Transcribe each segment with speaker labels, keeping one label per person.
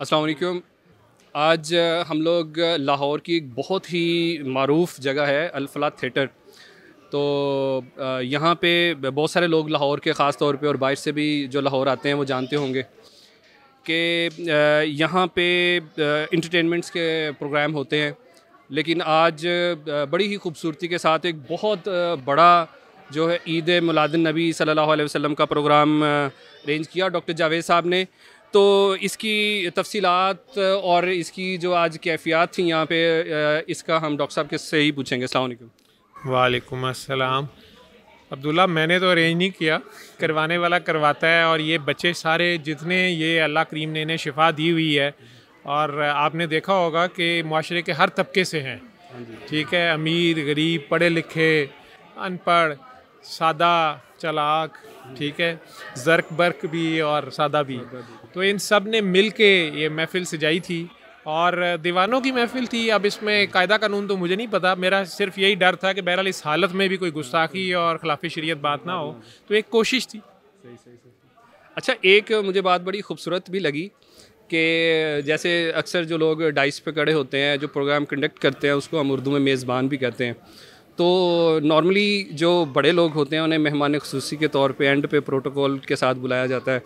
Speaker 1: असलकम आज हम लोग लाहौर की एक बहुत ही मरूफ जगह है अलफला थिएटर तो यहाँ पे बहुत सारे लोग लाहौर के ख़ास तौर पे और बाहर से भी जो लाहौर आते हैं वो जानते होंगे कि यहाँ पे इंटरटेनमेंट्स के प्रोग्राम होते हैं लेकिन आज बड़ी ही खूबसूरती के साथ एक बहुत बड़ा जो है ईद मिलादन नबी सल्लल्लाहु अलैहि वसल्लम का प्रोग्राम अरेंज किया डॉक्टर जावेद साहब ने तो इसकी तफसीलात और इसकी जो आज कैफियत थी यहाँ पे इसका हम डॉक्टर साहब के से ही पूछेंगे अलैक्
Speaker 2: वालेकुम अस्सलाम अब्दुल्ला मैंने तो अरेंज नहीं किया करवाने वाला करवाता है और ये बच्चे सारे जितने ये अल्लाह करीम ने इन्हें शिफा दी हुई है और आपने देखा होगा कि माशरे के हर तबके से हैं ठीक है अमीर गरीब पढ़े लिखे अनपढ़ सादा चलाक ठीक है जर्क बर्क भी और सादा भी तो इन सब ने मिल के ये महफिल सजाई थी और दीवानों की महफिल थी अब इसमें कायदा कानून तो मुझे नहीं पता मेरा सिर्फ यही डर था कि बहरहाल इस हालत में भी कोई गुस्ताखी और खिलाफ शरीयत बात ना हो तो एक कोशिश थी सही
Speaker 1: अच्छा एक मुझे बात बड़ी खूबसूरत भी लगी कि जैसे अक्सर जो लोग डाइस पे खड़े होते हैं जो प्रोग्राम कंडक्ट करते हैं उसको हम उर्दू में मेज़बान भी कहते हैं तो नॉर्मली जो बड़े लोग होते हैं उन्हें मेहमान खसूसी के तौर पे एंड पे प्रोटोकॉल के साथ बुलाया जाता है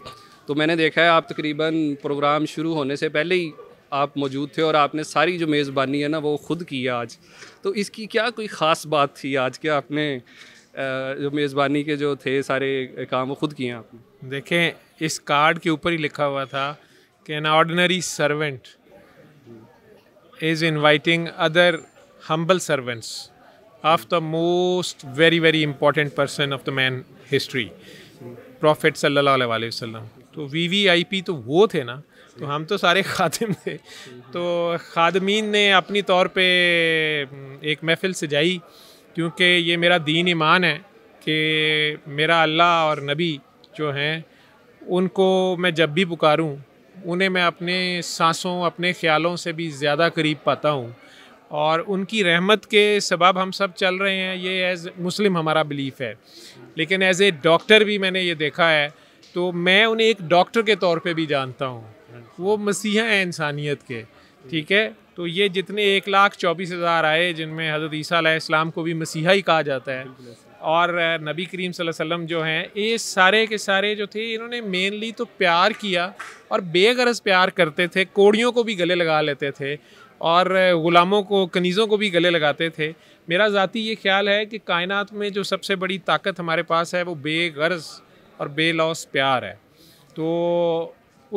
Speaker 1: तो मैंने देखा है आप तकरीबन प्रोग्राम शुरू होने से पहले ही आप मौजूद थे और आपने सारी जो मेज़बानी है ना वो खुद की आज तो इसकी क्या कोई ख़ास बात थी आज के आपने जो मेज़बानी के जो थे सारे काम वो खुद किए आपने
Speaker 2: देखें इस कार्ड के ऊपर ही लिखा हुआ था कि an ordinary servant is inviting other humble servants of the most very very important person of the man history prophet सल्लल्लाहु अलैहि वसल्लम तो वी वी आई पी तो वो थे ना तो हम तो सारे खादिम थे तो खादमीन ने अपनी तौर पे हम्म, एक महफिल सजाई क्योंकि ये मेरा दीन ईमान है कि मेरा अल्लाह और नबी जो हैं उनको मैं जब भी पुकारूं उन्हें मैं अपने सांसों अपने ख्यालों से भी ज़्यादा करीब पाता हूँ और उनकी रहमत के सबब हम सब चल रहे हैं ये एज़ मुस्लिम हमारा बिलीफ़ है लेकिन एज़ ए डॉक्टर भी मैंने ये देखा है तो मैं उन्हें एक डॉक्टर के तौर पे भी जानता हूँ वो मसीह हैं इंसानियत के ठीक है तो ये जितने एक लाख चौबीस हज़ार आए जिनमें हज़रत ईसीम इस्लाम को भी मसीहा ही कहा जाता है और नबी करीम वसल्लम जो हैं ये सारे के सारे जो थे इन्होंने मेनली तो प्यार किया और बेगरज प्यार करते थे कोड़ियों को भी गले लगा लेते थे और ग़ुलामों को कनीज़ों को भी गले लगाते थे मेरा ज़ाती ये ख्याल है कि कायनात में जो सबसे बड़ी ताकत हमारे पास है वो बेगरज और बेलौस प्यार है तो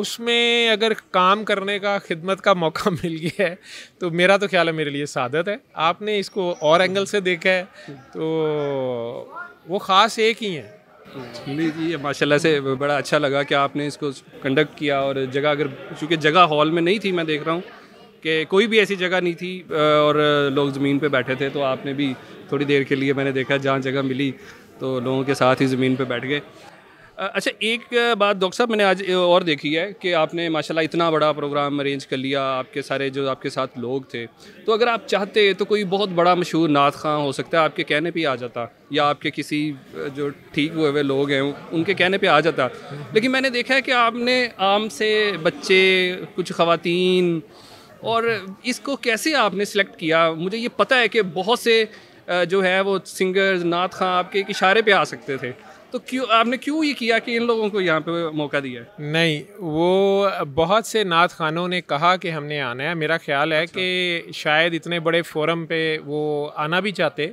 Speaker 2: उसमें अगर काम करने का खिदमत का मौका मिल गया है तो मेरा तो ख्याल है मेरे लिए सादत है आपने इसको और एंगल से देखा है
Speaker 1: तो वो ख़ास एक ही है नहीं जी माशाल्लाह से बड़ा अच्छा लगा कि आपने इसको कंडक्ट किया और जगह अगर चूँकि जगह हॉल में नहीं थी मैं देख रहा हूँ कि कोई भी ऐसी जगह नहीं थी और लोग ज़मीन पर बैठे थे तो आपने भी थोड़ी देर के लिए मैंने देखा जहाँ जगह मिली तो लोगों के साथ ही ज़मीन पर बैठ गए अच्छा एक बात डॉक्टर साहब मैंने आज और देखी है कि आपने माशाल्लाह इतना बड़ा प्रोग्राम अरेंज कर लिया आपके सारे जो आपके साथ लोग थे तो अगर आप चाहते तो कोई बहुत बड़ा मशहूर नात खां हो सकता है आपके कहने पे आ जाता या आपके किसी जो ठीक हुए हुए लोग हैं उनके कहने पे आ जाता लेकिन मैंने देखा है कि आपने आम से बच्चे कुछ खातन और इसको कैसे आपने सेलेक्ट किया मुझे ये पता है कि बहुत से जो है वो सिंगर नात खां आपके एक इशारे पर आ सकते थे तो क्यों आपने क्यों ये किया कि इन लोगों को यहाँ पे मौका दिया है
Speaker 2: नहीं वो बहुत से नात खानों ने कहा कि हमने आना है मेरा ख्याल है अच्छा। कि शायद इतने बड़े फोरम पे वो आना भी चाहते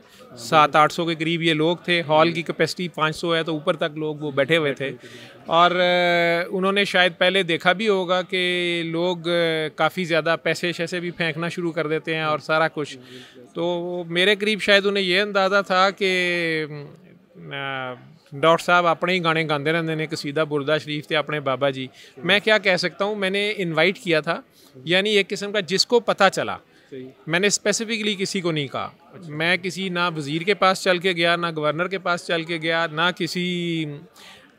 Speaker 2: सात आठ सौ के करीब ये लोग थे हॉल की कैपेसिटी पाँच सौ है तो ऊपर तक लोग वो बैठे हुए थे और उन्होंने शायद पहले देखा भी होगा कि लोग काफ़ी ज़्यादा पैसे शैसे भी फेंकना शुरू कर देते हैं और सारा कुछ तो मेरे करीब शायद उन्हें यह अंदाज़ा था कि डॉक्टर साहब अपने ही गाने गाते रहते हैं कसीदा बुरदा शरीफ थे अपने बाबा जी मैं क्या कह सकता हूँ मैंने इन्वाइट किया था यानी एक किस्म का जिसको पता चला मैंने स्पेसिफिकली किसी को नहीं कहा अच्छा। मैं किसी ना वज़ीर के पास चल के गया ना गवर्नर के पास चल के गया ना किसी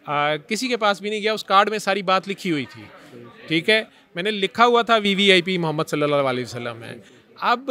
Speaker 2: आ, किसी के पास भी नहीं गया उस कार्ड में सारी बात लिखी हुई थी ठीक है मैंने लिखा हुआ था V V I P Mohammad सल्ला वसलम है अब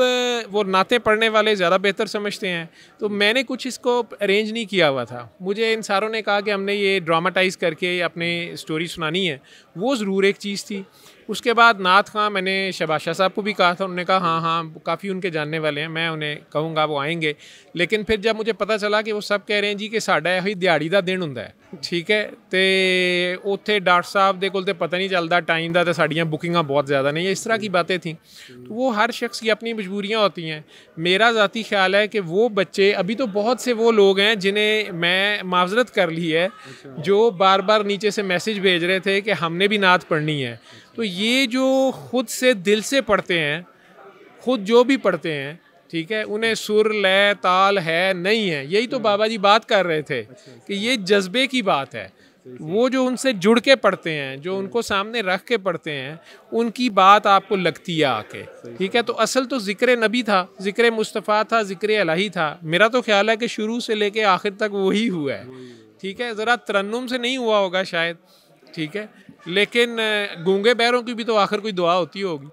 Speaker 2: वो नाते पढ़ने वाले ज़्यादा बेहतर समझते हैं तो मैंने कुछ इसको अरेंज नहीं किया हुआ था मुझे इन सारों ने कहा कि हमने ये ड्रामाटाइज करके अपने स्टोरी सुनानी है वो ज़रूर एक चीज़ थी उसके बाद नाथ खां मैंने शबाशाह साहब को भी कहा था उन्होंने कहा हाँ हाँ काफ़ी उनके जानने वाले हैं मैं उन्हें कहूँगा वो आएंगे लेकिन फिर जब मुझे पता चला कि वो सब कह रहे हैं जी कि साढ़ा यही दिहाड़ी का दिन हों ठीक है तो ਤੇ डॉक्टर साहब के कोल तो पता नहीं चलता टाइम का तो साड़िया ਸਾਡੀਆਂ बहुत ज़्यादा नहीं इस तरह की हम्म। बातें थी थी तो वो हर शख्स की अपनी मजबूरियाँ होती हैं मेरा ज़ाती ख्याल है कि वो बच्चे अभी तो बहुत से वो लोग हैं जिन्हें मैं माजरत कर ली है अच्छा। जो बार बार नीचे से मैसेज भेज रहे थे कि हमने भी नात पढ़नी है तो ये जो खुद से दिल से पढ़ते हैं खुद जो भी पढ़ते हैं ठीक है उन्हें सुर लय ताल है नहीं है यही तो हम्म। बाबा जी बात कर रहे थे अच्छा, अच्छा। कि ये जज्बे की बात है वो जो उनसे जुड़ के पढ़ते हैं जो हम्म। उनको सामने रख के पढ़ते हैं उनकी बात आपको लगती है आके ठीक है तो असल तो ज़िक्र नबी था ज़िक्र मुस्तफ़ा था ज़िक्र अलाही था मेरा तो ख्याल है कि शुरू से लेके आखिर तक वही हुआ है हम्म। ठीक है ज़रा तरन्नुम से नहीं हुआ होगा शायद
Speaker 1: ठीक है लेकिन गूंगे बैरों की भी तो आखिर कोई दुआ होती होगी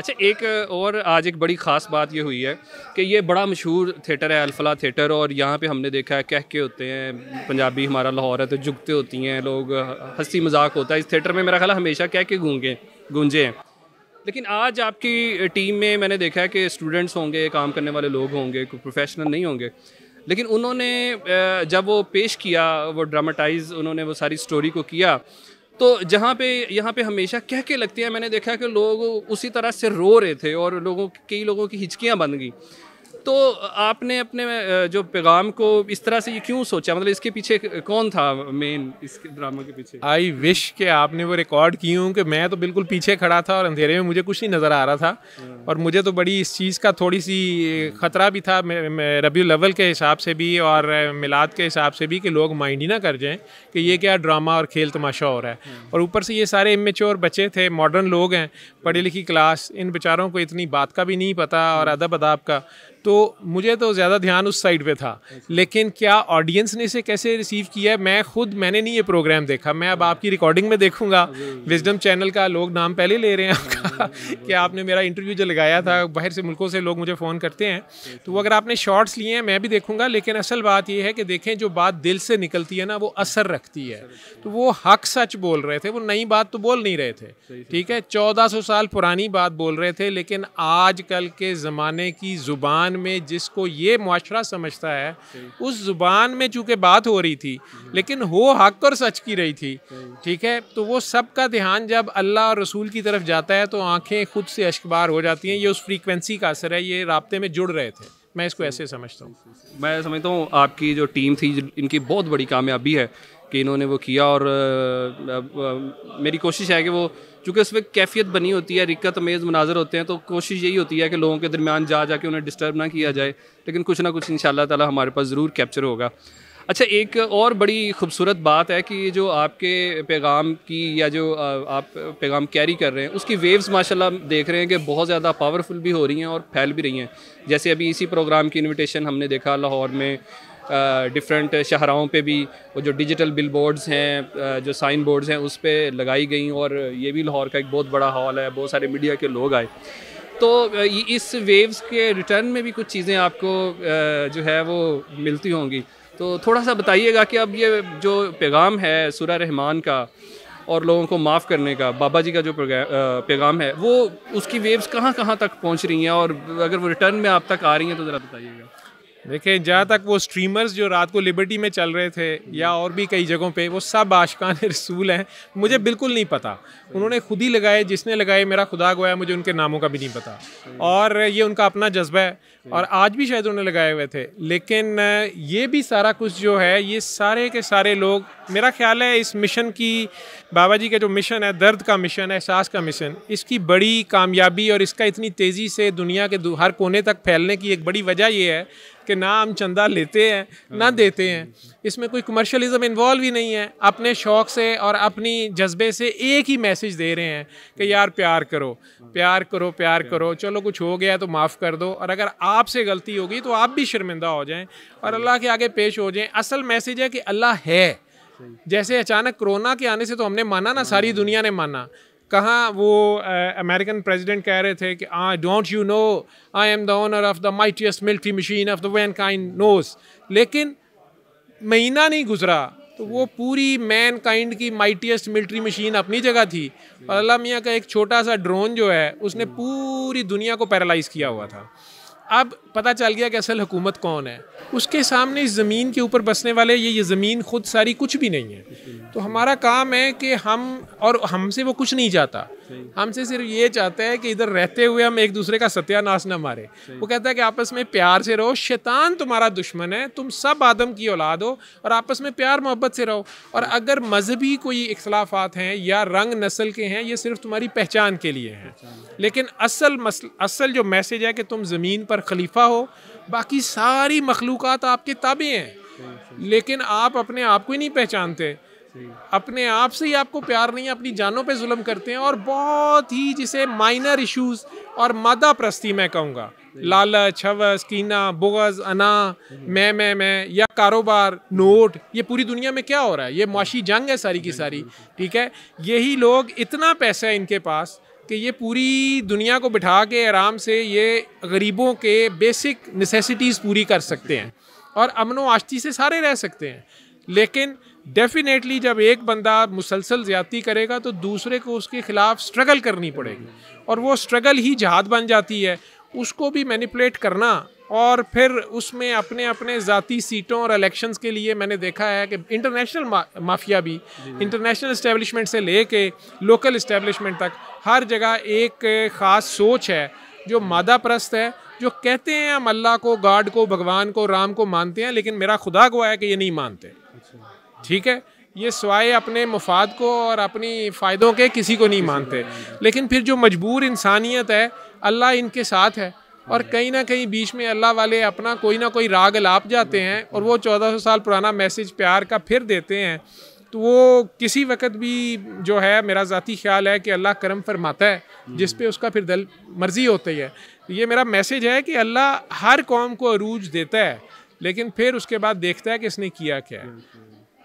Speaker 1: अच्छा एक और आज एक बड़ी ख़ास बात ये हुई है कि ये बड़ा मशहूर थिएटर है अल्फला थिएटर और यहाँ पे हमने देखा है कह के होते हैं पंजाबी हमारा लाहौर है तो झुकते होती हैं लोग हंसी मजाक होता है इस थिएटर में मेरा ख्याल हमेशा कह के गूंगे गूंजे हैं लेकिन आज आपकी टीम में मैंने देखा है कि स्टूडेंट्स होंगे काम करने वाले लोग होंगे कोई प्रोफेशनल नहीं होंगे लेकिन उन्होंने जब वो पेश किया वो ड्रामाटाइज उन्होंने वो सारी स्टोरी को किया तो जहाँ पे यहाँ पे हमेशा कह के लगती है मैंने देखा कि लोग उसी तरह से रो रहे थे और लोगों कई लोगों की हिचकियाँ बन गई तो आपने अपने जो पैगाम को इस तरह से ये क्यों सोचा मतलब इसके पीछे कौन था मेन इसके ड्रामा के पीछे
Speaker 2: आई विश के आपने वो रिकॉर्ड की हूँ कि मैं तो बिल्कुल पीछे खड़ा था और अंधेरे में मुझे कुछ नहीं नज़र आ रहा था हाँ। और मुझे तो बड़ी इस चीज़ का थोड़ी सी ख़तरा भी था रबी लेवल के हिसाब से भी और मिलाद के हिसाब से भी कि लोग माइंड ही ना कर जाएँ कि ये क्या ड्रामा और खेल तमाशा हो रहा है हाँ। और ऊपर से ये सारे इमेच्योर बच्चे थे मॉडर्न लोग हैं पढ़ी लिखी क्लास इन बेचारों को इतनी बात का भी नहीं पता और हाँ। अदब अदाब का तो मुझे तो ज़्यादा ध्यान उस साइड पे था लेकिन क्या ऑडियंस ने इसे कैसे रिसीव किया है मैं खुद मैंने नहीं ये प्रोग्राम देखा मैं अब आपकी रिकॉर्डिंग में देखूंगा विजडम चैनल का लोग नाम पहले ले रहे हैं आपका कि आपने मेरा इंटरव्यू जो लगाया था बाहर से मुल्कों से लोग मुझे फ़ोन करते हैं तो वो अगर आपने शॉर्ट्स लिए हैं मैं भी देखूँगा लेकिन असल बात यह है कि देखें जो बात दिल से निकलती है ना वो असर रखती है तो वो हक सच बोल रहे थे वो नई बात तो बोल नहीं रहे थे ठीक है चौदह साल पुरानी बात बोल रहे थे लेकिन आज कल के ज़माने की ज़ुबान ज़ुबान में जिसको ये माशरा समझता है उस ज़ुबान में चूँकि बात हो रही थी हम्म। लेकिन हो हक और सच की रही थी ठीक है तो वो सब का ध्यान जब अल्लाह और रसूल की तरफ जाता है तो आँखें खुद से अशकबार हो जाती हैं ये उस फ्रीकवेंसी का असर है ये रबते में जुड़ रहे थे मैं इसको ऐसे समझता हूँ
Speaker 1: मैं समझता हूँ आपकी जो टीम थी इनकी बहुत बड़ी कामयाबी है कि इन्होंने वो किया और आ, आ, आ, मेरी कोशिश है कि वो उस उसमें कैफियत बनी होती है रिक्कत अमेज़ मनाजर होते हैं तो कोशिश यही होती है कि लोगों के दरमियान जा जा के उन्हें डिस्टर्ब ना किया जाए लेकिन कुछ ना कुछ इन ताला हमारे पास ज़रूर कैप्चर होगा अच्छा एक और बड़ी खूबसूरत बात है कि जो आपके पैगाम की या जो आप पैगाम कैरी कर रहे हैं उसकी वेव्स माशाल्लाह देख रहे हैं कि बहुत ज़्यादा पावरफुल भी हो रही हैं और फैल भी रही हैं जैसे अभी इसी प्रोग्राम की इनविटेशन हमने देखा लाहौर में डिफरेंट शहराओं पे भी वो जो डिजिटल बिल बोर्ड्स हैं जो साइन बोर्ड्स हैं उस पर लगाई गई और ये भी लाहौर का एक बहुत बड़ा हॉल है बहुत सारे मीडिया के लोग आए तो इस वेव्स के रिटर्न में भी कुछ चीज़ें आपको जो है वो मिलती होंगी तो थोड़ा सा बताइएगा कि अब ये जो पैगाम है सुरा रहमान का और लोगों को माफ़ करने का बाबा जी का जो पैगाम है वो उसकी वेव्स कहाँ कहाँ तक पहुँच रही हैं और अगर वो रिटर्न में आप तक आ रही हैं तो ज़रा बताइएगा देखें जहाँ
Speaker 2: तक वो स्ट्रीमर्स जो रात को लिबर्टी में चल रहे थे या और भी कई जगहों पे वो सब आशकान रसूल हैं मुझे बिल्कुल नहीं पता उन्होंने खुद ही लगाए जिसने लगाए मेरा खुदा गोया मुझे उनके नामों का भी नहीं पता और ये उनका अपना जज्बा है और आज भी शायद उन्होंने लगाए हुए थे लेकिन ये भी सारा कुछ जो है ये सारे के सारे लोग मेरा ख्याल है इस मिशन की बाबा जी का जो मिशन है दर्द का मिशन है एहसास का मिशन इसकी बड़ी कामयाबी और इसका इतनी तेज़ी से दुनिया के हर कोने तक फैलने की एक बड़ी वजह यह है कि ना हम चंदा लेते हैं ना हाँ। देते हैं इसमें कोई कमर्शलिज्म इन्वॉल्व ही नहीं है अपने शौक से और अपनी जज्बे से एक ही मैसेज दे रहे हैं कि यार प्यार करो प्यार करो प्यार करो चलो कुछ हो गया तो माफ़ कर दो और अगर आपसे गलती होगी तो आप भी शर्मिंदा हो जाएं और अल्लाह के आगे पेश हो जाएं असल मैसेज है कि अल्लाह है जैसे अचानक कोरोना के आने से तो हमने माना ना सारी दुनिया ने माना कहाँ वो अमेरिकन प्रेसिडेंट कह रहे थे कि I don't you know I am the owner of the mightiest military machine of the mankind knows लेकिन महीना नहीं गुजरा तो वो पूरी मैन काइंड की माइटियस्ट मिल्ट्री मशीन अपनी जगह थी और अल्लाह मियाँ का एक छोटा सा ड्रोन जो है उसने पूरी दुनिया को पैरालाइज किया हुआ था अब पता चल गया कि असल हुकूमत कौन है उसके सामने इस ज़मीन के ऊपर बसने वाले ये ये ज़मीन खुद सारी कुछ भी नहीं है तो हमारा काम है कि हम और हमसे वो कुछ नहीं चाहता हमसे सिर्फ ये चाहता है कि इधर रहते हुए हम एक दूसरे का सत्यानाश ना मारे वो कहता है कि आपस में प्यार से रहो शैतान तुम्हारा दुश्मन है तुम सब आदम की औलाद हो और आपस में प्यार मोहब्बत से रहो और अगर मजहबी कोई इख्लाफात हैं या रंग नस्ल के हैं ये सिर्फ तुम्हारी पहचान के लिए हैं लेकिन असल मसल असल जो मैसेज है कि तुम ज़मीन पर खलीफा हो बाकी सारी मखलूक आपके ताबे हैं लेकिन आप अपने आप को ही नहीं पहचानते अपने आप से ही आपको प्यार नहीं है अपनी जानों पे जुल्म करते हैं और बहुत ही जिसे माइनर इश्यूज और मादा प्रस्ती मैं कहूँगा लालच हवस कीना बुगज अना मैं मैं मैं या कारोबार नोट ये पूरी दुनिया में क्या हो रहा है ये मुशी जंग है सारी की सारी ठीक है यही लोग इतना पैसा है इनके पास कि ये पूरी दुनिया को बिठा के आराम से ये गरीबों के बेसिक नेसेसिटीज़ पूरी कर सकते हैं और अमन व आश्ती से सारे रह सकते हैं लेकिन डेफिनेटली जब एक बंदा मुसलसल ज़्यादा करेगा तो दूसरे को उसके ख़िलाफ़ स्ट्रगल करनी पड़ेगी और वो स्ट्रगल ही जहाद बन जाती है उसको भी मैनिपुलेट करना और फिर उसमें अपने अपने ज़ाती सीटों और इलेक्शंस के लिए मैंने देखा है कि इंटरनेशनल मा, माफिया भी इंटरनेशनल इस्टेब्लिशमेंट से ले कर लोकल इस्टेब्लिशमेंट तक हर जगह एक ख़ास सोच है जो मादा प्रस्त है जो कहते हैं हम अल्लाह को गाड को भगवान को राम को मानते हैं लेकिन मेरा खुदा गुआ है कि ये नहीं मानते अच्छा। ठीक है ये स्वाय अपने मुफाद को और अपनी फ़ायदों के किसी को नहीं मानते लेकिन फिर जो मजबूर इंसानियत है अल्लाह इनके साथ है और कहीं ना कहीं बीच में अल्लाह वाले अपना कोई ना कोई राग लाप जाते हैं और वो चौदह सौ साल पुराना मैसेज प्यार का फिर देते हैं तो वो किसी वक्त भी जो है मेरा ज़ाती ख्याल है कि अल्लाह करम फरमाता है जिस पे उसका फिर दल मर्ज़ी होती है तो ये मेरा मैसेज है कि अल्लाह हर कौम को अरूज देता है लेकिन फिर उसके बाद देखता है कि इसने किया क्या है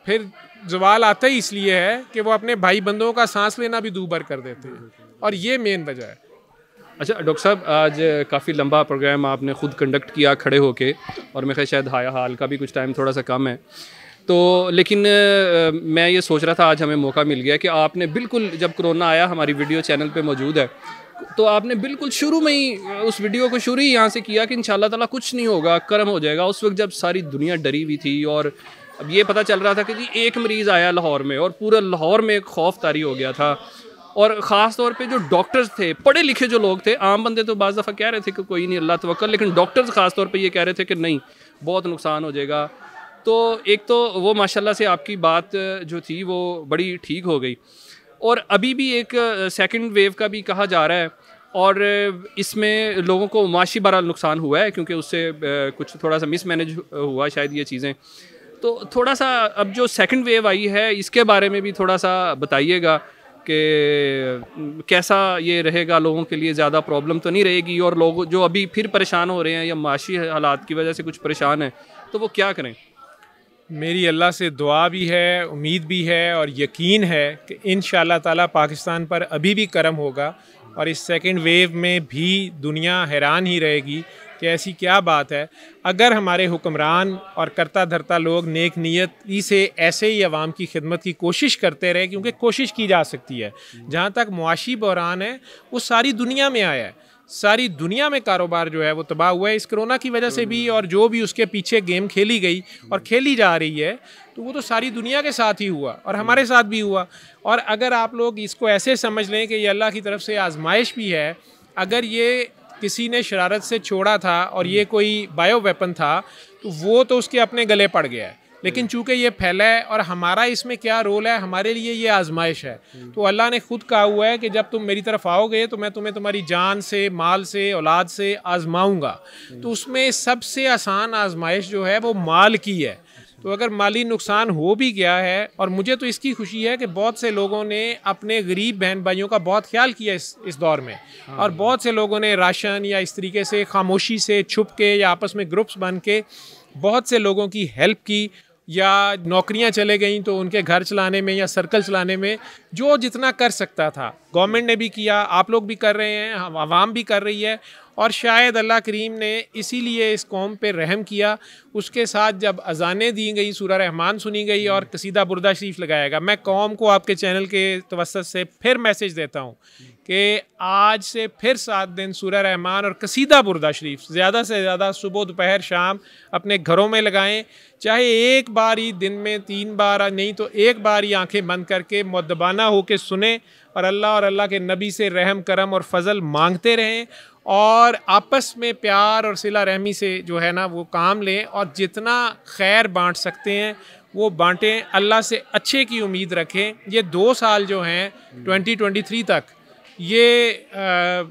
Speaker 2: फिर जवाल आता ही इसलिए है कि वो अपने भाई बंदों का सांस लेना भी दूबर कर देते हैं और ये मेन वजह है
Speaker 1: अच्छा डॉक्टर साहब आज काफ़ी लंबा प्रोग्राम आपने खुद कंडक्ट किया खड़े होके और मेरे ख्याल शायद हाया हाल का भी कुछ टाइम थोड़ा सा कम है तो लेकिन मैं ये सोच रहा था आज हमें मौका मिल गया कि आपने बिल्कुल जब कोरोना आया हमारी वीडियो चैनल पर मौजूद है तो आपने बिल्कुल शुरू में ही उस वीडियो को शुरू ही यहाँ से किया कि इन ताला कुछ नहीं होगा कर्म हो जाएगा उस वक्त जब सारी दुनिया डरी हुई थी और अब ये पता चल रहा था कि जी एक मरीज़ आया लाहौर में और पूरा लाहौर में खौफ तारी हो गया था और ख़ास तौर पे जो डॉक्टर्स थे पढ़े लिखे जो लोग थे आम बंदे तो बाज़ दफ़ा कह रहे थे कि कोई नहीं अल्लाह तो लेकिन डॉक्टर्स ख़ास तौर पे ये कह रहे थे कि नहीं बहुत नुकसान हो जाएगा तो एक तो वो माशाल्लाह से आपकी बात जो थी वो बड़ी ठीक हो गई और अभी भी एक सेकंड वेव का भी कहा जा रहा है और इसमें लोगों को माशी बहरहाल नुकसान हुआ है क्योंकि उससे कुछ थोड़ा सा मिसमैनेज हुआ शायद ये चीज़ें तो थोड़ा सा अब जो सेकंड वेव आई है इसके बारे में भी थोड़ा सा बताइएगा कि कैसा ये रहेगा लोगों के लिए ज़्यादा प्रॉब्लम तो नहीं रहेगी और लोग जो अभी फिर परेशान हो रहे हैं या माशी हालात की वजह से कुछ परेशान हैं तो वो क्या करें मेरी
Speaker 2: अल्लाह से दुआ भी है उम्मीद भी है और यकीन है कि इन ताला पाकिस्तान पर अभी भी करम होगा और इस सेकेंड वेव में भी दुनिया हैरान ही रहेगी कि ऐसी क्या बात है अगर हमारे हुक्मरान और करता धरता लोग नेक नीयत से ऐसे ही आवाम की खिदमत की कोशिश करते रहे क्योंकि कोशिश की जा सकती है जहाँ तक मुआशी बहरान है वो सारी दुनिया में आया है सारी दुनिया में कारोबार जो है वो तबाह हुआ है इस कोरोना की वजह से भी और जो भी उसके पीछे गेम खेली गई और खेली जा रही है तो वो तो सारी दुनिया के साथ ही हुआ और हमारे साथ भी हुआ और अगर आप लोग इसको ऐसे समझ लें कि ये अल्लाह की तरफ से आजमाइश भी है अगर ये किसी ने शरारत से छोड़ा था और ये कोई बायो वेपन था तो वो तो उसके अपने गले पड़ गया है लेकिन हम्म। चूंकि ये फैला है और हमारा इसमें क्या रोल है हमारे लिए ये आजमाइश है हम्म। तो अल्लाह ने खुद कहा हुआ है कि जब तुम मेरी तरफ आओगे तो मैं तुम्हें तुम्हारी जान से माल से औलाद से आजमाऊँगा हम्म। तो उसमें सबसे आसान आजमाइश जो है वो माल की है तो अगर माली नुकसान हो भी गया है और मुझे तो इसकी खुशी है कि बहुत से लोगों ने अपने गरीब बहन भाइयों का बहुत ख्याल किया इस इस दौर में हाँ। और बहुत से लोगों ने राशन या इस तरीके से खामोशी से छुप के या आपस में ग्रुप्स बन के बहुत से लोगों की हेल्प की या नौकरियां चले गई तो उनके घर चलाने में या सर्कल चलाने में जो जितना कर सकता था गवर्नमेंट ने भी किया आप लोग भी कर रहे हैं हम आवाम भी कर रही है और शायद अल्लाह करीम ने इसीलिए इस कौम पर रहम किया उसके साथ जब अजानें दी गई सूरा रहमान सुनी गई और हम्म। कसीदा बुरदा शरीफ लगाया गया मैं कौम को आपके चैनल के तवसत से फिर मैसेज देता हूँ कि आज से फिर सात दिन सूर्य रहमान और कसीदा बुरदा शरीफ ज़्यादा से ज़्यादा सुबह दोपहर शाम अपने घरों में लगाएँ चाहे एक बार ही दिन में तीन बार नहीं तो एक बार ही आँखें बंद करके मदबाना होकर सुने और अल्लाह और अल्लाह के नबी से रहम करम और फजल मांगते रहें और आपस में प्यार और सिला रहमी से जो है ना वो काम लें और जितना खैर बांट सकते हैं वो बांटें अल्लाह से अच्छे की उम्मीद रखें ये दो साल जो हैं 2023 तक ये आ,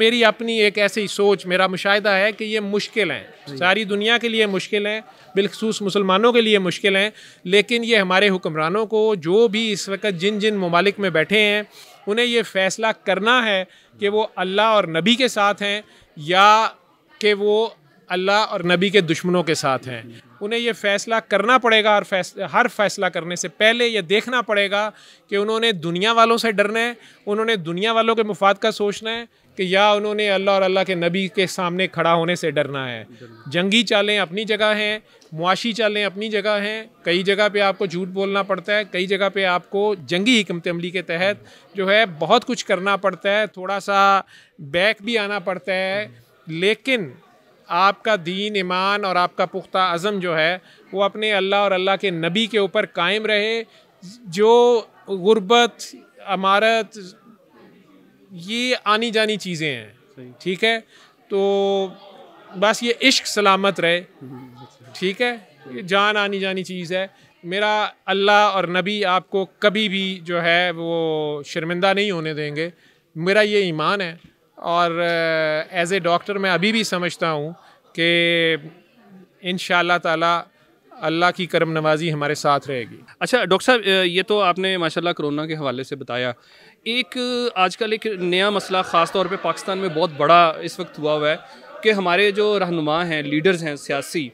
Speaker 2: मेरी अपनी एक ऐसी सोच मेरा मुशाहिदा है कि ये मुश्किल हैं सारी दुनिया के लिए मुश्किल हैं बिलखसूस मुसलमानों के लिए मुश्किल हैं लेकिन ये हमारे हुक्मरानों को जो भी इस वक्त जिन जिन ममालिक में बैठे हैं उन्हें ये फ़ैसला करना है कि वो अल्लाह और नबी के साथ हैं या कि वो अल्लाह और नबी के दुश्मनों के साथ हैं उन्हें यह फ़ैसला करना पड़ेगा और फैसला हर फैसला करने से पहले यह देखना पड़ेगा कि उन्होंने दुनिया वालों से डरना है उन्होंने दुनिया वालों के मुफाद का सोचना है कि या उन्होंने अल्लाह और अल्लाह के नबी के सामने खड़ा होने से डरना है जंगी चालें अपनी जगह हैं मुआशी चालें अपनी जगह हैं कई जगह पे आपको झूठ बोलना पड़ता है कई जगह पे आपको जंगी हमत अमली के तहत जो है बहुत कुछ करना पड़ता है थोड़ा सा बैक भी आना पड़ता है लेकिन आपका दीन ईमान और आपका पुख्ता अज़म जो है वो अपने अल्लाह और अल्लाह के नबी के ऊपर कायम रहे जो गुर्बत अमारत ये आनी जानी चीज़ें हैं ठीक है तो बस ये इश्क सलामत रहे ठीक है ये जान आनी जानी चीज़ है मेरा अल्लाह और नबी आपको कभी भी जो है वो शर्मिंदा नहीं होने देंगे मेरा ये ईमान है और एज ए डॉक्टर मैं अभी भी समझता हूँ कि इन ताला
Speaker 1: अल्लाह की करम नवाजी हमारे साथ रहेगी अच्छा डॉक्टर साहब uh, ये तो आपने माशाल्लाह कोरोना के हवाले से बताया एक uh, आजकल एक नया मसला ख़ास तौर पे पाकिस्तान में बहुत बड़ा इस वक्त हुआ हुआ है कि हमारे जो रहनुमा हैं लीडर्स हैं सियासी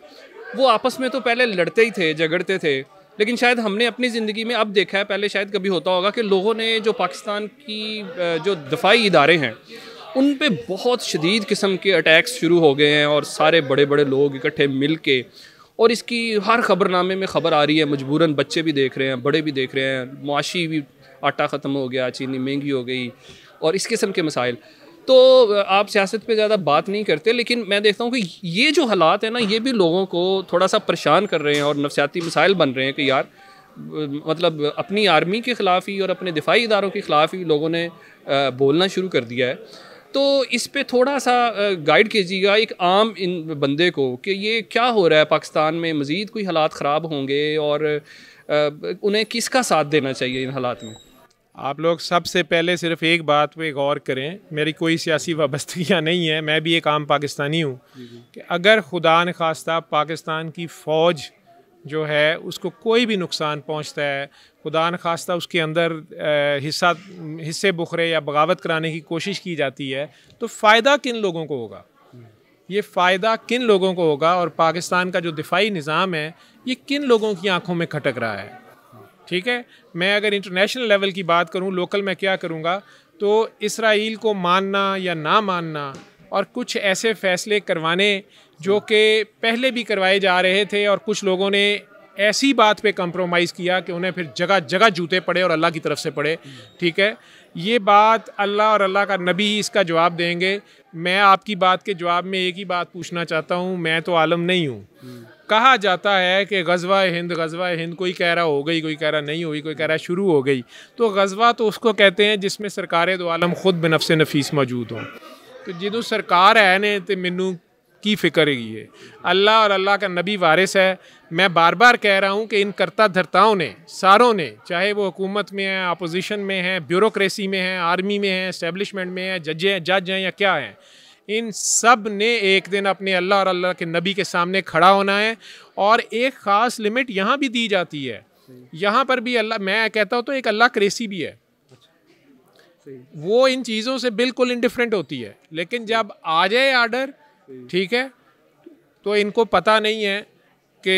Speaker 1: वो आपस में तो पहले लड़ते ही थे झगड़ते थे लेकिन शायद हमने अपनी ज़िंदगी में अब देखा है पहले शायद कभी होता होगा कि लोगों ने जो पाकिस्तान की uh, जो दफाई इदारे हैं उन पर बहुत शदीद किस्म के अटैक्स शुरू हो गए हैं और सारे बड़े बड़े लोग इकट्ठे मिल के और इसकी हर खबरनामे में ख़बर आ रही है मजबूरन बच्चे भी देख रहे हैं बड़े भी देख रहे हैं मुआशी भी आटा ख़त्म हो गया चीनी महंगी हो गई और इस किस्म के मसाइल तो आप सियासत पे ज़्यादा बात नहीं करते लेकिन मैं देखता हूँ कि ये जो हालात हैं ना ये भी लोगों को थोड़ा सा परेशान कर रहे हैं और नफसियाती मसाइल बन रहे हैं कि यार मतलब अपनी आर्मी के ख़िलाफ़ ही और अपने दिफाई इदारों के ख़िलाफ़ ही लोगों ने बोलना शुरू कर दिया है तो इस पर थोड़ा सा गाइड कीजिएगा एक आम इन बंदे को कि ये क्या हो रहा है पाकिस्तान में मज़ीद कोई हालात ख़राब होंगे और उन्हें किसका साथ देना चाहिए इन हालात में आप लोग सबसे पहले सिर्फ एक बात पे गौर करें मेरी कोई सियासी वाबस्तगियाँ
Speaker 2: नहीं है मैं भी एक आम पाकिस्तानी हूँ कि अगर खुदा न खास्ता पाकिस्तान की फ़ौज जो है उसको कोई भी नुकसान पहुंचता है खुदा न खास्ता उसके अंदर हिस्सा हिस्से बुखरे या बगावत कराने की कोशिश की जाती है तो फ़ायदा किन लोगों को होगा ये फ़ायदा किन लोगों को होगा और पाकिस्तान का जो दिफाई निज़ाम है ये किन लोगों की आंखों में खटक रहा है ठीक है मैं अगर इंटरनेशनल लेवल की बात करूँ लोकल मैं क्या करूँगा तो इसराइल को मानना या ना मानना और कुछ ऐसे फ़ैसले करवाने जो कि पहले भी करवाए जा रहे थे और कुछ लोगों ने ऐसी बात पे कंप्रोमाइज़ किया कि उन्हें फिर जगह जगह जूते पड़े और अल्लाह की तरफ से पड़े ठीक है ये बात अल्लाह और अल्लाह का नबी ही इसका जवाब देंगे मैं आपकी बात के जवाब में एक ही बात पूछना चाहता हूँ मैं तो आलम नहीं हूँ कहा जाता है कि गजवा हिंद गजवा हिंद कोई कह रहा हो गई कोई कह रहा नहीं हुई कोई कह रहा शुरू हो गई तो गजवा तो उसको कहते हैं जिसमें सरकार दो आलम खुद से नफीस मौजूद हों तो जो सरकार है ने तो मैनू की फ़िक्र ही है अल्लाह और अल्लाह का नबी वारिस है मैं बार बार कह रहा हूँ कि इन करता धरताओं ने सारों ने चाहे वो हुकूमत में है अपोजिशन में है ब्यूरोसी में है आर्मी में है इस्टेबलिशमेंट में है जजे हैं जज हैं या क्या हैं इन सब ने एक दिन अपने अल्लाह और अल्लाह के नबी के सामने खड़ा होना है और एक ख़ास लिमिट यहाँ भी दी जाती है यहाँ पर भी अल्लाह मैं कहता हूँ तो एक अल्लाह क्रेसी भी है अच्छा। वो इन चीज़ों से बिल्कुल इनडिफरेंट होती है लेकिन जब आ जाए आर्डर ठीक है तो इनको पता नहीं है कि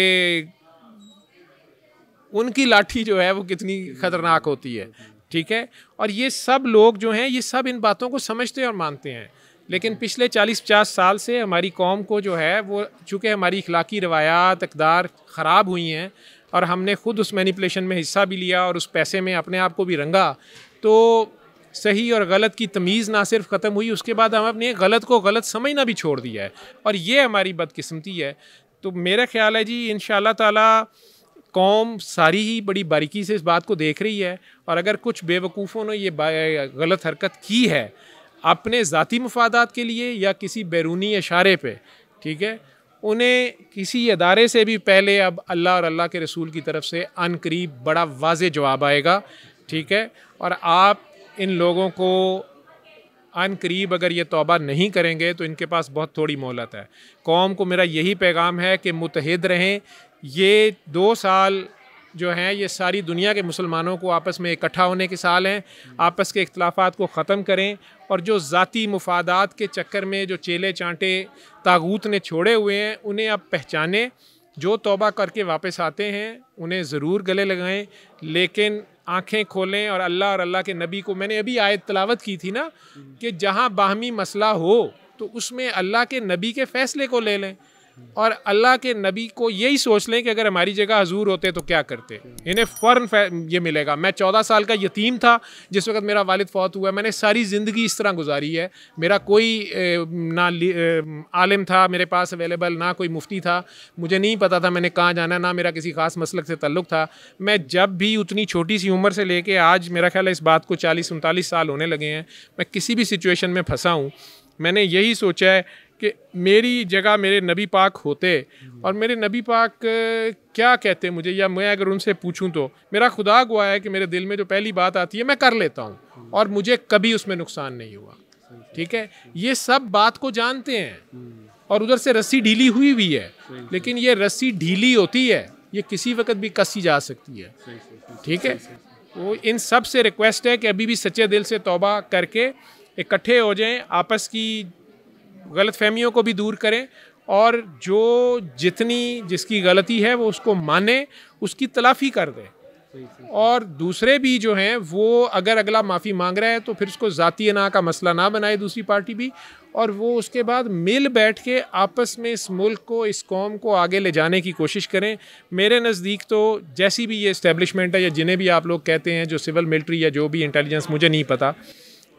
Speaker 2: उनकी लाठी जो है वो कितनी खतरनाक होती है ठीक है और ये सब लोग जो हैं ये सब इन बातों को समझते और मानते हैं लेकिन पिछले 40-50 साल से हमारी कौम को जो है वो चूँकि हमारी इखलाकी रवायात अकदार ख़राब हुई हैं और हमने ख़ुद उस मैनिपलेशन में हिस्सा भी लिया और उस पैसे में अपने आप को भी रंगा तो सही और गलत की तमीज़ ना सिर्फ ख़त्म हुई उसके बाद हम अपने गलत को गलत समझना भी छोड़ दिया है और ये हमारी बदकिस्मती है तो मेरा ख्याल है जी इन ताला कौम सारी ही बड़ी बारीकी से इस बात को देख रही है और अगर कुछ बेवकूफ़ों ने ये गलत हरकत की है अपने ज़ाती मफादात के लिए या किसी बैरूनी इशारे पे ठीक है उन्हें किसी अदारे से भी पहले अब अल्लाह और अल्लाह के रसूल की तरफ से अन करीब बड़ा वाज जवाब आएगा ठीक है और आप इन लोगों को अन करीब अगर ये तोबा नहीं करेंगे तो इनके पास बहुत थोड़ी मोहलत है कौम को मेरा यही पैगाम है कि मुतहद रहें ये दो साल जो हैं ये सारी दुनिया के मुसलमानों को आपस में इकट्ठा होने के साल हैं आपस के इख्तलाफात को ख़त्म करें और जो ज़ाती मफादात के चक्कर में जो चेले चांटे तागूत ने छोड़े हुए हैं उन्हें आप पहचानें जो तोबा करके वापस आते हैं उन्हें ज़रूर गले लगाएं लेकिन आंखें खोलें और अल्लाह और अल्लाह के नबी को मैंने अभी आयत तलावत की थी ना कि जहाँ बाहमी मसला हो तो उसमें अल्लाह के नबी के फ़ैसले को ले लें और अल्लाह के नबी को यही सोच लें कि अगर हमारी जगह हजूर होते तो क्या करते इन्हें फ़ौर ये मिलेगा मैं चौदह साल का यतीम था जिस वक्त मेरा वालिद फौत हुआ मैंने सारी ज़िंदगी इस तरह गुजारी है मेरा कोई ना आलिम था मेरे पास अवेलेबल ना कोई मुफ्ती था मुझे नहीं पता था मैंने कहाँ जाना ना मेरा किसी ख़ास मसलक से तल्लु था मैं जब भी उतनी छोटी सी उम्र से कर आज मेरा ख्याल है इस बात को चालीस उनतालीस साल होने लगे हैं मैं किसी भी सिचुएशन में फंसा हूँ मैंने यही सोचा है कि मेरी जगह मेरे नबी पाक होते और मेरे नबी पाक क्या कहते मुझे या मैं अगर उनसे पूछूं तो मेरा खुदा गुआ है कि मेरे दिल में जो पहली बात आती है मैं कर लेता हूँ और मुझे कभी उसमें नुकसान नहीं हुआ ठीक है ये सब बात को जानते हैं और उधर से रस्सी ढीली हुई हुई है लेकिन ये रस्सी ढीली होती है ये किसी वक्त भी कसी जा सकती है ठीक है वो इन सब से रिक्वेस्ट है कि अभी भी सच्चे दिल से तोबा करके इकट्ठे हो जाएं आपस की गलत फहमियों को भी दूर करें और जो जितनी जिसकी गलती है वो उसको माने उसकी तलाफ़ी कर दें और दूसरे भी जो हैं वो अगर अगला माफ़ी मांग रहा है तो फिर उसको ज़ाती ना का मसला ना बनाए दूसरी पार्टी भी और वो उसके बाद मिल बैठ के आपस में इस मुल्क को इस कौम को आगे ले जाने की कोशिश करें मेरे नज़दीक तो जैसी भी ये इस्टेबलिशमेंट है या जिन्हें भी आप लोग कहते हैं जो सिविल मिलिट्री या जो भी इंटेलिजेंस मुझे नहीं पता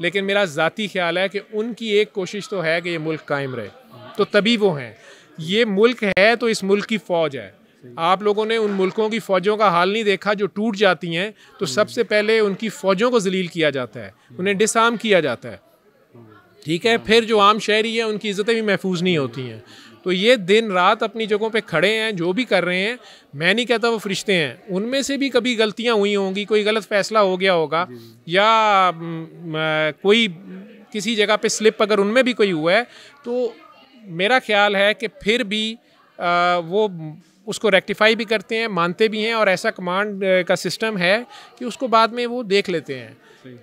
Speaker 2: लेकिन मेरा ज़ाती ख्याल है कि उनकी एक कोशिश तो है कि ये मुल्क कायम रहे तो तभी वो हैं ये मुल्क है तो इस मुल्क की फ़ौज है आप लोगों ने उन मुल्कों की फ़ौजों का हाल नहीं देखा जो टूट जाती हैं तो सबसे पहले उनकी फ़ौजों को जलील किया जाता है उन्हें डिसाम किया जाता है ठीक है फिर जो आम शहरी है उनकी इज़्ज़तें भी महफूज नहीं होती हैं तो ये दिन रात अपनी जगहों पे खड़े हैं जो भी कर रहे हैं मैं नहीं कहता वो फरिश्ते हैं उनमें से भी कभी गलतियाँ हुई होंगी कोई गलत फैसला हो गया होगा या कोई किसी जगह पे स्लिप अगर उनमें भी कोई हुआ है तो मेरा ख्याल है कि फिर भी आ, वो उसको रेक्टिफाई भी करते हैं मानते भी हैं और ऐसा कमांड का सिस्टम है कि उसको बाद में वो देख लेते हैं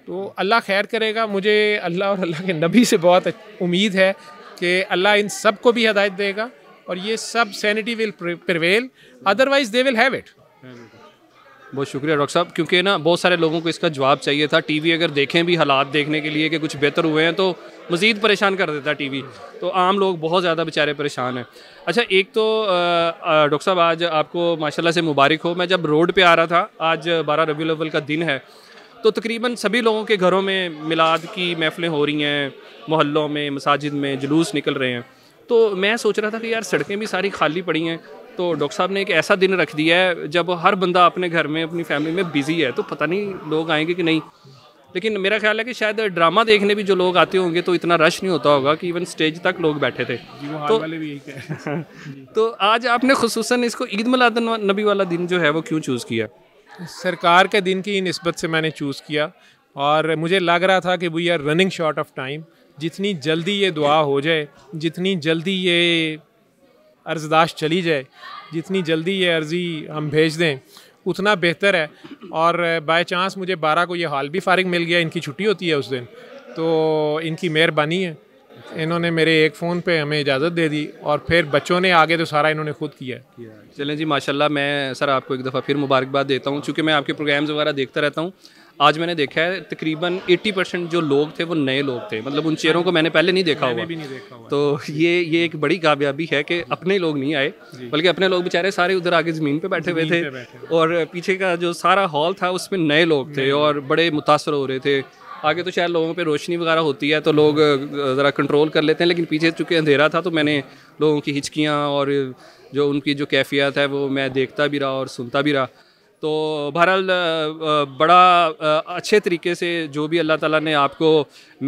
Speaker 2: तो अल्लाह खैर करेगा मुझे अल्लाह और अल्लाह के नबी से बहुत उम्मीद है कि अल्लाह इन सब को भी हदायत देगा और ये सब sanity will prevail otherwise they will have it
Speaker 1: बहुत शुक्रिया डॉक्टर साहब क्योंकि ना बहुत सारे लोगों को इसका जवाब चाहिए था टीवी अगर देखें भी हालात देखने के लिए कि कुछ बेहतर हुए हैं तो मज़ीद परेशान कर देता टीवी तो आम लोग बहुत ज़्यादा बेचारे परेशान हैं अच्छा एक तो डॉक्टर साहब आज आपको माशाल्लाह से मुबारक हो मैं जब रोड पे आ रहा था आज बारह रबी अव्वल का दिन है तो तकरीबन सभी लोगों के घरों में मिलाद की महफ़लें हो रही हैं मोहल्लों में मसाजिद में जुलूस निकल रहे हैं तो मैं सोच रहा था कि यार सड़कें भी सारी खाली पड़ी हैं तो डॉक्टर साहब ने एक ऐसा दिन रख दिया है जब हर बंदा अपने घर में अपनी फैमिली में बिज़ी है तो पता नहीं लोग आएंगे कि नहीं लेकिन मेरा ख्याल है कि शायद ड्रामा देखने भी जो लोग आते होंगे तो इतना रश नहीं होता होगा कि इवन स्टेज तक लोग बैठे थे तो वाले भी तो आज आपने खसूस इसको ईद मिलाद नबी वाला दिन जो है वो क्यों चूज़ किया सरकार के दिन की नस्बत से मैंने चूज़
Speaker 2: किया और मुझे लग रहा था कि we are running short of time जितनी जल्दी ये दुआ हो जाए जितनी जल्दी ये अर्जदाश्त चली जाए जितनी जल्दी ये अर्ज़ी हम भेज दें उतना बेहतर है और बाय चांस मुझे बारह को ये हाल भी फारिग मिल गया इनकी छुट्टी होती है उस दिन तो इनकी मेहरबानी है इन्होंने मेरे एक फ़ोन पे हमें इजाज़त दे दी और फिर बच्चों ने आगे तो सारा इन्होंने खुद किया
Speaker 1: चलें जी माशाल्लाह मैं सर आपको एक दफ़ा फिर मुबारकबाद देता हूँ चूँकि मैं आपके प्रोग्राम्स वगैरह देखता रहता हूँ आज मैंने देखा है तकरीबन 80 परसेंट जो लोग थे वो नए लोग थे मतलब उन चेहरों को मैंने पहले नहीं देखा हुआ भी नहीं देखा हुआ तो ये ये एक बड़ी कामयाबी है कि अपने लोग नहीं आए बल्कि अपने लोग बेचारे सारे उधर आगे ज़मीन पे बैठे हुए थे और पीछे का जो सारा हॉल था उसमें नए लोग थे और बड़े मुतासर हो रहे थे आगे तो शायद लोगों पे रोशनी वगैरह होती है तो लोग ज़रा कंट्रोल कर लेते हैं लेकिन पीछे चूँकि अंधेरा था तो मैंने लोगों की हिचकियाँ और जो उनकी जो कैफियत है वो मैं देखता भी रहा और सुनता भी रहा तो बहरहाल बड़ा अच्छे तरीके से जो भी अल्लाह ताला ने आपको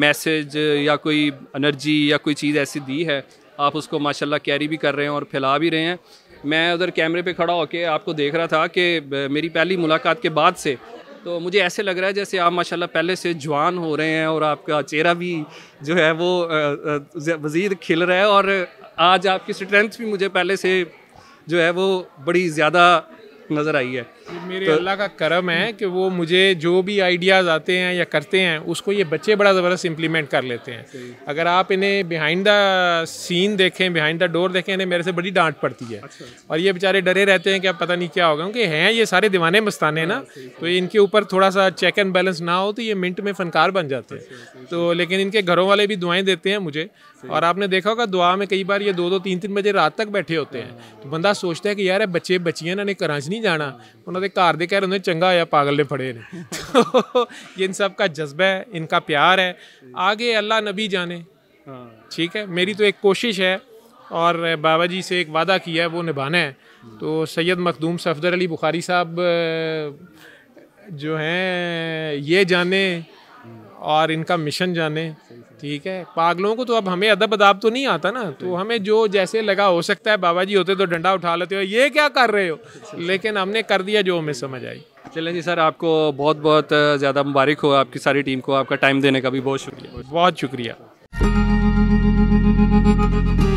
Speaker 1: मैसेज या कोई एनर्जी या कोई चीज़ ऐसी दी है आप उसको माशाल्लाह कैरी भी कर रहे हैं और फैला भी रहे हैं मैं उधर कैमरे पे खड़ा होकर आपको देख रहा था कि मेरी पहली मुलाकात के बाद से तो मुझे ऐसे लग रहा है जैसे आप माशाल्लाह पहले से जवान हो रहे हैं और आपका चेहरा भी जो है वो मज़ीद खिल रहा है और आज आपकी स्ट्रेंथ भी मुझे पहले से जो है वो बड़ी ज़्यादा नज़र आई है
Speaker 2: मेरे तो, अल्लाह का करम है
Speaker 1: कि वो मुझे जो भी आइडियाज़
Speaker 2: आते हैं या करते हैं उसको ये बच्चे बड़ा ज़बरदस्त इम्प्लीमेंट कर लेते हैं अगर आप इन्हें बिहाइंड द सीन देखें बिहाइंड द डोर देखें इन्हें मेरे से बड़ी डांट पड़ती है अच्छा, अच्छा। और ये बेचारे डरे रहते हैं कि अब पता नहीं क्या होगा क्योंकि हैं ये सारे दीवाने मस्ताने ना हाँ, तो इनके ऊपर थोड़ा सा चेक एंड बैलेंस ना हो तो ये मिनट में फ़नकार बन जाते हैं अच्छा, अच्छा, तो लेकिन इनके घरों वाले भी दुआएँ देते हैं मुझे और आपने देखा होगा दुआ में कई बार ये दो दो तीन तीन बजे रात तक बैठे होते हैं हाँ। तो बंदा सोचता है कि यार बच्चे बच्चियाँ ना इन्हें कराच नहीं जाना हाँ। ਉਹਨਾਂ ਦੇ ਘਰ ਦੇ ਕਹਿ ਰਹੇ ਹੁੰਦੇ ਚੰਗਾ ਆ ਪਾਗਲ ਨੇ ਫੜੇ ਨੇ ਇਹ ਸਭ ਦਾ ਜਜ਼ਬਾ ਹੈ ਇਨਕਾ ਪਿਆਰ ਹੈ आगे अल्लाह नबी जाने ठीक है मेरी तो एक कोशिश है और बाबा जी से एक वादा किया है वो निभाना है तो सैयद मखदूम सफदर अली बुखारी साहब जो हैं ये जाने और इनका मिशन जाने ठीक है पागलों को तो अब हमें अदब अदाब तो नहीं आता ना तो हमें जो जैसे लगा हो सकता है बाबा जी होते तो डंडा उठा लेते हो ये क्या कर रहे हो लेकिन हमने कर दिया जो हमें समझ आई
Speaker 1: चलें जी सर आपको बहुत बहुत ज़्यादा मुबारक हो आपकी सारी टीम को आपका टाइम देने का भी बहुत शुक्रिया बहुत शुक्रिया